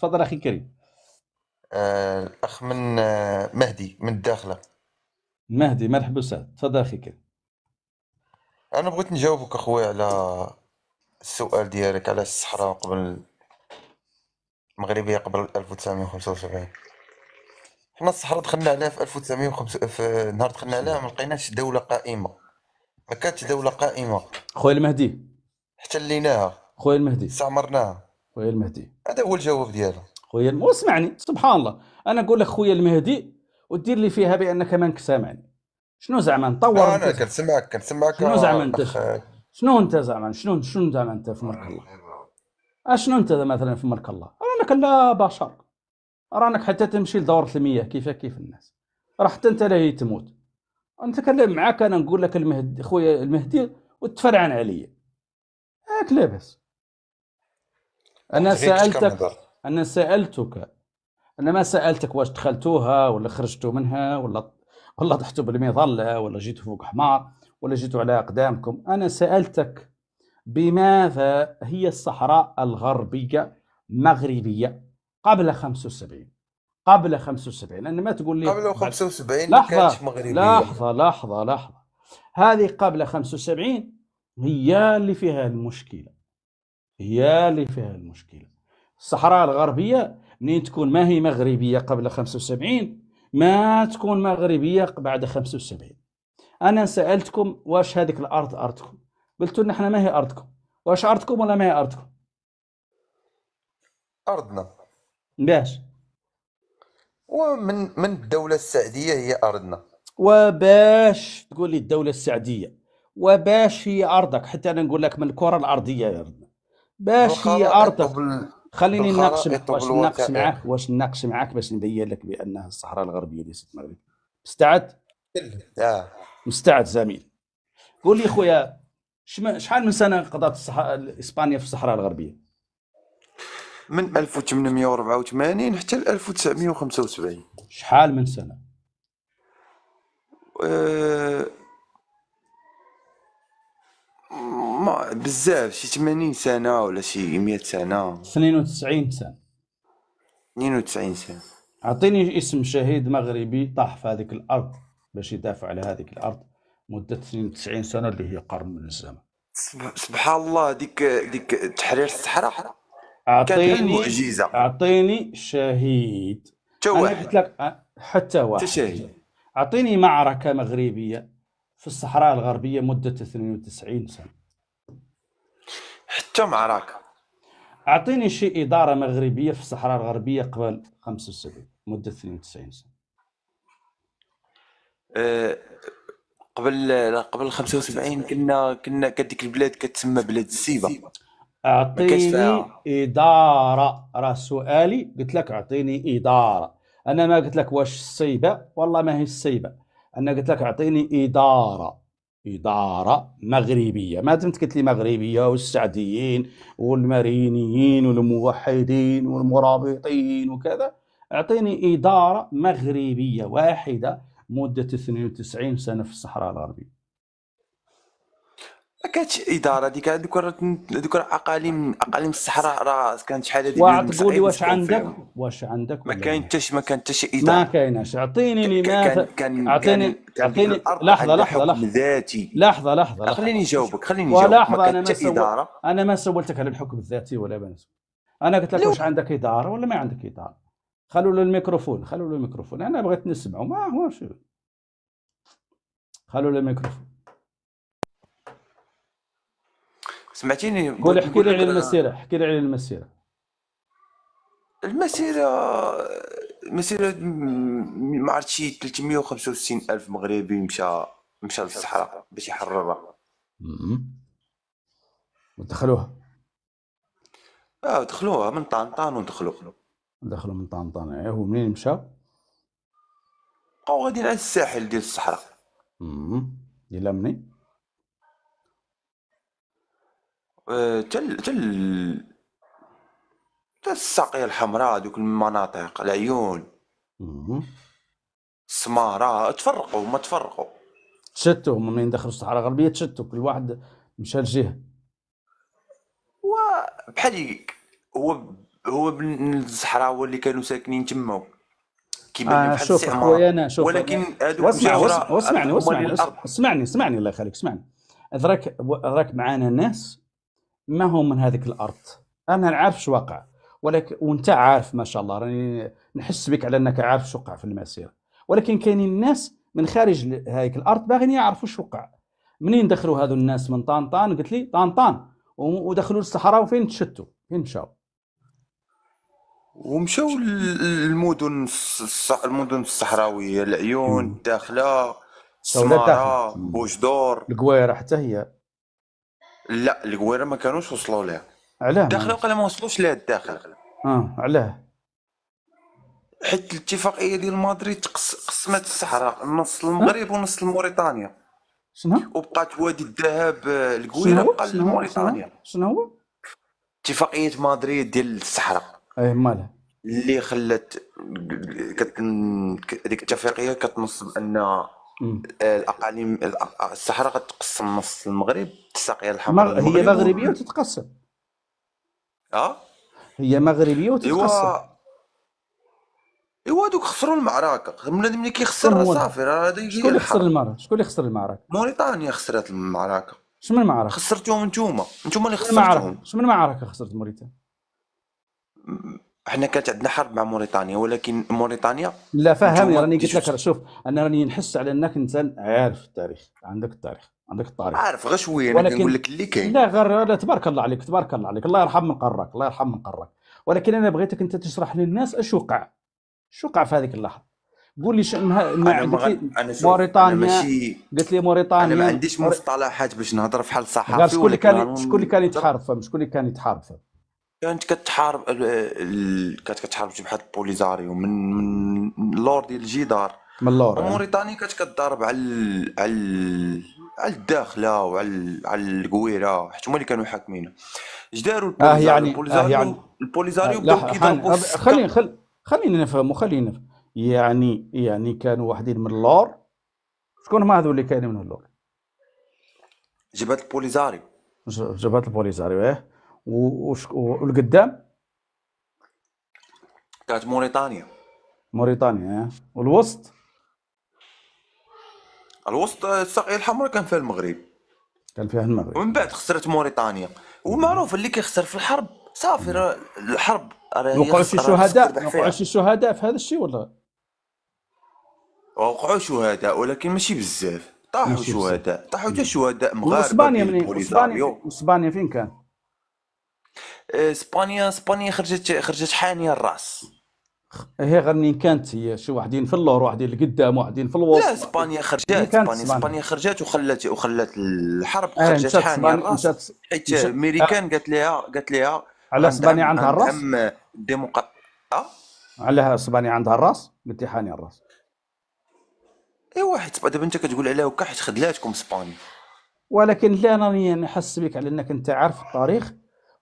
تفضل اخي كريم آه الاخ من آه مهدي من الداخله مهدي مرحبا وسهلا تفضل اخي كريم انا بغيت نجاوبك اخويا على السؤال ديالك على الصحراء قبل المغربيه قبل 1975 حنا الصحراء دخلنا عليها في 1905 في نهار دخلنا عليها ما لقيناش دوله قائمه ما كانتش دوله قائمه خويا المهدي احتليناها خويا المهدي استعمرناها خويا المهدي هذا هو الجواب ديالو خويا اسمعني سبحان الله انا نقول لك خويا المهدي ودير لي فيها بانك ما سامعني شنو زعما نطور انا كنسمعك كنسمعك شنو زعما انت شنو انت زعما شنو شنو زعما انت في مرك الله اشنو أه، انت مثلا في مرك الله رانك لا بشر رانك حتى تمشي لدورة المياه كيفك كيف الناس راه حتى انت لا تموت نتكلم معاك انا نقول لك المهدي خويا المهدي وتفرعن عليا هاك لاباس انا سالتك انا سالتك انا ما سالتك واش دخلتوها ولا خرجتوا منها ولا ولا طحتوا بالمظله ولا جيتوا فوق حمار ولا جيتوا على اقدامكم انا سالتك بماذا هي الصحراء الغربيه مغربيه قبل 75 قبل 75 لان ما تقول لي قبل 75 لحظه كانت مغربيه لحظه لحظه لحظه هذه قبل 75 هي اللي فيها المشكله هي اللي فيها المشكله الصحراء الغربيه منين تكون ما هي مغربيه قبل 75 ما تكون مغربيه بعد 75 انا سالتكم واش هذيك الارض ارضكم قلتوا لنا احنا ما هي ارضكم واش ارضكم ولا ما هي ارضكم ارضنا باش ومن من الدوله السعديه هي ارضنا وباش تقول لي الدوله السعديه وباش هي ارضك حتى انا نقول لك من الكره الارضيه يا باش هي ارضك خليني نناقش واش نناقش يعني. معاك واش نناقش معاك باش نبين لك بانها الصحراء الغربيه ليست المغرب مستعد؟ مستعد زميل قول لي خويا شحال من سنه قضات الصحراء اسبانيا في الصحراء الغربيه؟ من 1884 حتى 1975 شحال من سنه؟ أه... ما بزاف شي 80 سنه ولا شي 100 سنه 92 سنه 92 سنه اعطيني اسم شهيد مغربي طاح في هذيك الارض باش يدافع على هذيك الارض مده 92 سنه اللي هي قرن من الزمن سبحان الله ديك ديك تحرير الصحراء اعطيني معجزه اعطيني شهيد حتى واحد قلت لك حتى واحد شهيد اعطيني معركه مغربيه في الصحراء الغربيه مده 92 سنه حتى مع راك اعطيني شي اداره مغربيه في الصحراء الغربيه قبل 75 مده 92 سنه أه، قبل قبل قبل 75 كنا كنا كديك البلاد كتسمى بلاد السيبه اعطيني اداره راه سؤالي قلت لك اعطيني اداره انا ما قلت لك واش السيبه والله ما هي السيبه انا قلت لك اعطيني اداره إدارة مغربية ما دمت قلت لي مغربية والسعديين والمرينيين والموحدين والمرابطين وكذا أعطيني إدارة مغربية واحدة مدة 92 سنة في الصحراء الغربية كانت اداره ديك هذوك هذوك اقاليم اقاليم الصحراء راه كانت شحال هذيك واحد قول لي واش عندك واش عندك ما كاين حتى ما كان حتى شي اداره ما كايناش اعطيني لي كان اعطيني اعطيني لحظه لحظه لحظه ذاتي لحظه لحظه خليني نجاوبك خليني نجاوبك لحظه انا ما اداره انا ما سولتك على الحكم الذاتي ولا بنت انا قلت لك واش عندك اداره ولا ما عندك اداره خلوا له الميكروفون خلوا له الميكروفون انا بغيت نسمعه ما هو شو خلوا له الميكروفون سمعتيني قول احكي لي على المسيره احكي لي على المسيره المسيره مسيره ما عرفت شي 365 الف مغربي مشى مشى للصحراء باش يحررها ودخلوها اه دخلوها من طنطان ودخلوا دخلوا من طنطان ايه ومنين مشى بقاو غاديين على الساحل ديال الصحراء اها الى منين تل تل تل الساقيه الحمراء دوك المناطق العيون السماره تفرقوا ما تفرقوا تشتوا من دخلوا الصحراء الغربيه تشتوا كل واحد مشى لجهه وبحال هو هو من الصحراء هو اللي كانوا ساكنين تما كيبان لي آه، بحال شوف ولكن هذوك واسمع واسمعني واسمعني اسمعني اسمعني الله يخليك اسمعني راك راك معانا ناس ما هم من هذيك الارض انا عارف شو واقع ولكن وانت عارف ما شاء الله راني نحس بك على انك عارف شو وقع في المسيره ولكن كاينين ناس من خارج هذيك الارض باغيين يعرفوا شو وقع منين دخلوا هذو الناس من طنطان قلت لي طنطان ودخلوا للصحراء وفين تشتوا فين مشاو ومشاو للمدن المدن الصحراويه العيون الداخله سماره بوجدور القويره حتى هي لا الكويره ما كانوش وصلوا لها علاه الداخله وقال ما وصلوش لها الداخل اه علاه حيت الاتفاقيه ديال مدريد قسمت الصحراء نص المغرب ونص موريتانيا شنو وبقات وادي الذهب الكويره بقى لموريتانيا شنو هو اتفاقيه مدريد ديال الصحراء اي مالها اللي خلات هذيك الاتفاقيه كتنص بان الاقاليم الصحراء غتقسم نص المغرب الساقيه الحمراء هي مغربيه وتتقسم اه هي مغربيه وتتقسم ايوا هذوك خسروا المعركه ملي كيخسر صافي راه يجي شكون اللي خسر المعركه شكون اللي خسر المعركه موريتانيا خسرت المعركه شنو من معركه خسرتهم نتوما نتوما اللي خسرتهم شنو من معركه خسرت موريتانيا احنا كانت عندنا حرب مع موريتانيا ولكن موريتانيا لا فهمني راني قلت لك شوف انا راني نحس على انك انسان عارف التاريخ عندك التاريخ عندك التاريخ عارف غير شويه انا نقول لك اللي كاين لا غير لا تبارك الله عليك تبارك الله عليك الله يرحم من قراك الله يرحم من قراك ولكن انا بغيتك انت تشرح للناس اش وقع اش وقع في هذيك اللحظه قول لي شنو مغ... انا شوف موريتانيا ماشي قلت لي موريتانيا انا ما عنديش مصطلحات باش نهضر بحال صحافي شكون اللي كان شكون اللي كان يتحارب فهم شكون اللي كان يتحارب فهم كانت كتحارب كانت كتحارب شي بحال البوليزاريو من من اللور ديال الجدار من اللور آه. موريتانيا كانت كتضارب على على على الداخله وعلى على القويره حيت هما اللي كانوا حاكمين اش داروا اه يعني البوليزاريو آه يعني البوليزاريو آه، بداو كيضربوا خلينا خل... خلينا نفهموا خلينا نفهم يعني يعني كانوا واحدين من اللور شكون هما هذو اللي كانوا من اللور جبهه البوليزاريو جبهه البوليزاريو ايه والقدام كانت موريتانيا موريتانيا إيه. والوسط الوسط الساقيه الحمراء كان فيها المغرب كان فيها المغرب ومن بعد خسرت موريتانيا ومعروف اللي كيخسر في الحرب صافي الحرب وقعوا شي شهداء وقعوا شي شهداء في هذا الشيء ولا وقعوا شهداء ولكن ماشي بزاف طاحوا شهداء طاحوا حتى شهداء مغاربه واسبانيا من اسبانيا فين كان آه، اسبانيا اسبانيا خرجت خرجت حانيه الراس هي غني كانت هي شي واحدين في اللور واحدين لقدام واحدين في الوسط لا اسبانيا خرجت اسبانيا اسبانيا خرجت وخلت وخلت الحرب آه، خرجت آه حانيه الراس حيت ميريكان قالت لها قالت لها على اسبانيا عندها الراس عند ديمقراطيه على اسبانيا عندها الراس قلت حانيه الراس ايوا حيت دابا انت كتقول عليها هكا حيت خدلاتكم اسبانيا ولكن لا انا يعني نحس بك على انك انت عارف التاريخ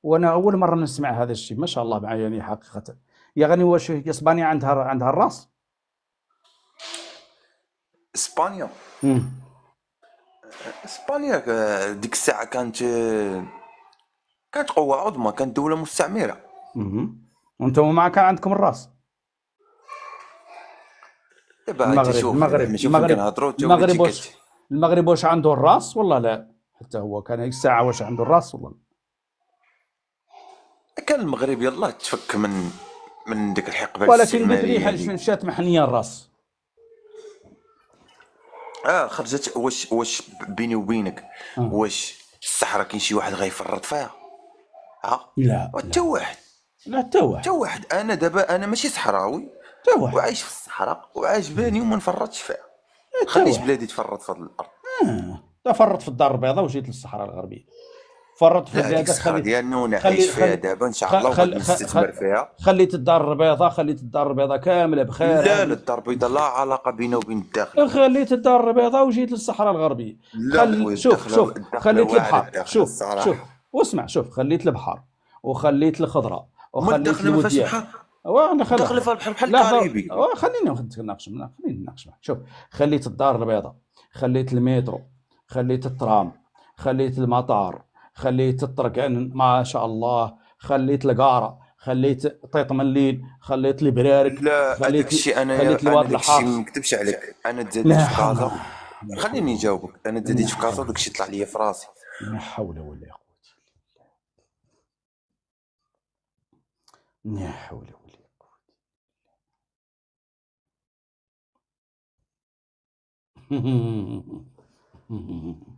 وانا اول مره نسمع هذا الشيء ما شاء الله معي يعني حقيقه يا غني واش اسبانيا عندها عندها الراس اسبانيا اسبانيا آه، ديك الساعه كانت آه، كانت قوه عظمى كانت دوله مستعمره وانتم ما كان عندكم الراس المغرب المغرب المغرب المغرب واش المغرب واش عنده الراس والله لا حتى هو كان هيك الساعه واش عنده الراس والله كان المغرب يلاه تفك من من ديك الحقبه ولكن ريحه الشمشات محنيه الراس اه خرجت واش واش بيني وبينك آه. واش الصحراء كاين شي واحد غيفرط فيها ها لا حتى واحد لا حتى واحد حتى واحد انا دابا انا ماشي صحراوي حتى واحد وعايش في الصحراء وعاجباني وما نفرطش فيها خليش بلادي تفرط في هذه الارض اه تفرط في الدار البيضاء وجيت للصحراء الغربيه فرط في الرياضه خلي خلي خلي خلي خلي دابا ان شاء الله خلي نستثمر فيها خليت الدار البيضاء خليت الدار البيضاء كامله بخير لا لا الدار البيضاء لا علاقه بينه وبين الداخل خليت الدار البيضاء وجيت للصحراء الغربيه لا خل... شوف شوف خليت البحر شوف الصراحة. شوف واسمع شوف خليت البحر وخليت الخضره وخليت الوديان وانا خلي دخل في البحر بحال الكاريبي خلينا نناقش خلينا نناقش معك شوف خليت الدار البيضاء خليت المترو خليت الترام خليت المطار خليت التركان ما شاء الله خليت القاره خليت طيط مليل خليت لي برارك لا خليت الشيء انا خليت لي واد الحار ما نكتبش عليك انا تزاديت في كازا خليني نجاوبك انا تزاديت في كازا وداك الشيء طلع لي في راسي لا حول ولا قوه لا حول ولا قوه mm